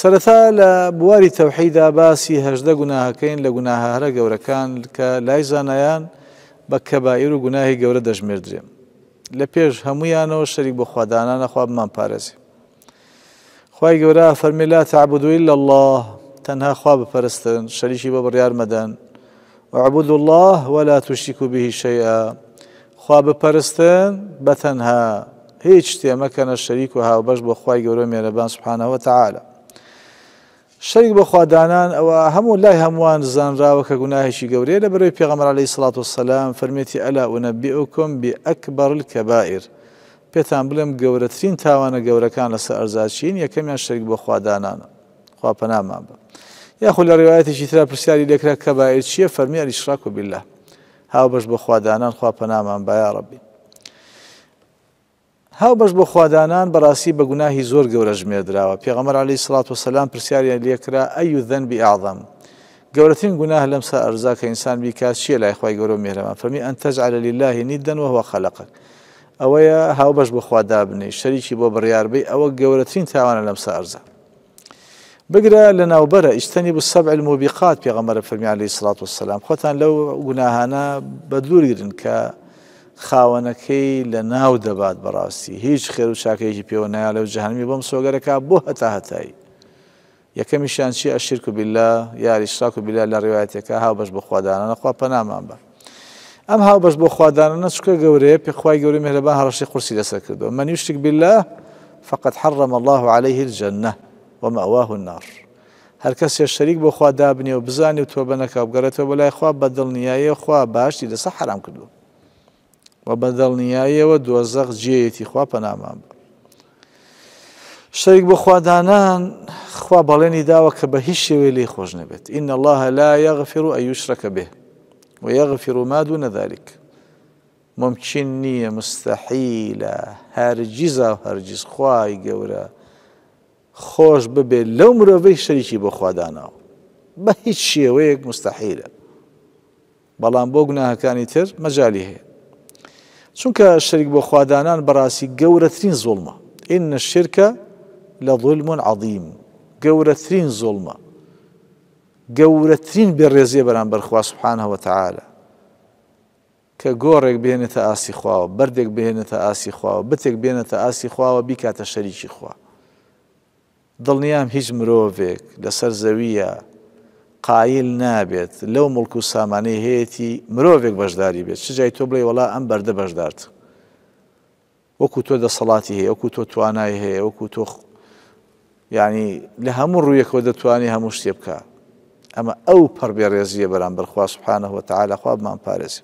سرتا لە بواری تەوحیدا باسی هەژدە گوناهەکەین لە گوناهارە گەورەکان کە لای زانایان بە کەبائیر و گوناهی گەورە دەژمێردرێن لە پێش هەمویانەوە شەریک بۆ خوادانانە خوابمان پارێزی خی گەورە فەرمی لا لە الله تەنها خوا بپەرستن شەریکی بە بڕیار مەدەن وعبود الله ولا توشیک به شيئا خواب خوا بپەرستن بە تەنها هیچ شتێمەکەنە شەریک و هاوبەش بۆ خی گەورە سبحانه و تعالی شەرک بە خوادانان ئەوە هەموو لای هەمووان زانراوە کە گوناهێکی گەورەیە لە بەرەوەی پێغەمەرا لەی سڵات و سەسلام فەرمێتی ئەلا ونە بێکۆم بێ ئەکبڕل کەبائر پێتان بڵێم گەورەترین تاوانە گەورەکان لەسەر ئەرزاچین یەکەمیان شەرک بە خوادانانە خواپەنامان بە یاخو لە ڕێوایەتێکی تررا پرسیاری لەکرا کەبائر چییە فەرمیاری شراک و بله هاو بەش بە خوادانان خواپەنامان بایا ڕبی هاو بەش بۆ خوادانان بەڕاستی بە گوناهی زۆر گەورە ژمێدراوە پێغەمەر علی سلات و سەسلام پرسیاریان لێکرا ئەی و دەنبی ئاڵم گەورەترین گوناه لەم سا ئەرزا کە ئینسان بیکات چیە لای خی گەورە مێرەمان فەرمی ئەتەج على للهی نی دەنەوەەوە خەلقک ئەوەیە هاو بەش بە خوادابنی شەریکی بۆ بڕیاربی ئەوە گەورەترین تاوانە لەم سا ئەرزە بگرە لە ناوبەرە ئیشتنی بە سەب الموبیقات پێغەمەرە فەرمی علی سلات و سلام خۆتان لەو گوناهانە بە دوورگرن کە خاوەنەکەی لە ناو دەبات بەڕاستی هیچ خێر و چاکەیەکی پێوە نایە لەو جەهنمی بەم سۆگەرەکە بۆ هەتا هەتایی یەکەمیشان چی ئەشرک و بلا یاریشتاک و بلا لە ڕێواتەکە هاو بەش بە خوادانە نەخوا پەنامان بە ئەم هاو بەش بۆ خوادانە چکە گەورەیە پێخوای گەوری مهرەبان هەڕەشی قورسی لەسەر کردەوە مە نیشتێک بلا فقط حرم الله عليه الجنة ومأواه النار هەر کەسێ شەریک بۆ خوا دابنی و بزانانی و تۆ بەنەکە بگەڕێتەوە بەلای خوا بەدڵنیاییە خوا باشی لەسە حرام کردو و بەدڵنیاییەوە دۆزەق جێیەتی خوا پەنامان بە شەرێک بۆ خوادانان خوا بەڵێنی داوە کە بە هیچ شێوەیە لێ خۆش نەبێت ئین الله لا یغفر و ئەیوشرەکە بێ و یغفر و ماد و نەدارێک ممکن نییە مستەحیلە هەرگیزا و هەرگیز خوای گەورە خۆش ببێت لەو مرۆڤەی شەریکی بۆ خواداناوە بە هیچ شێوەیەک مستەحیلە بەڵام بۆ گوناهەکانی تر مەجای هەیە چونکە الشرك بۆ خوادانان بەڕاستی گەورەترین زۆڵمە ئینە شرکە لە ظلمون عظیم گەورەترین زۆڵمە گەورەترین بێڕێزیە بەرامبەر سبحانه سوبحانەوە تعاالە کە گۆڕێک بێنێتە ئاسی خواوە بردێک بهێنێتە ئاسی خواوە بتێک بێنێتە ئاسی خواوە بیکاتە شەریکی خوا دڵنیام هیچ مرۆڤێک لەسەر زەویە قایل نابێت لەو مڵک و سامانەی هەیەی مرۆڤێک بەشداری بێت چجای تۆ بڵێ وڵا ئەم بەردە بەشدارت وەکو تۆ دەسەڵاتی هەیە وەکو تۆ توانای هەیە وەکو تۆ ینی لە هەموو ڕوویەکەوە دەتوانانی هەموو شتێ بکە ئەمە ئەو پەربێ ڕێزیە بەرامبەر خوا سوبحانەوە تعاالە خوابمان پارێزی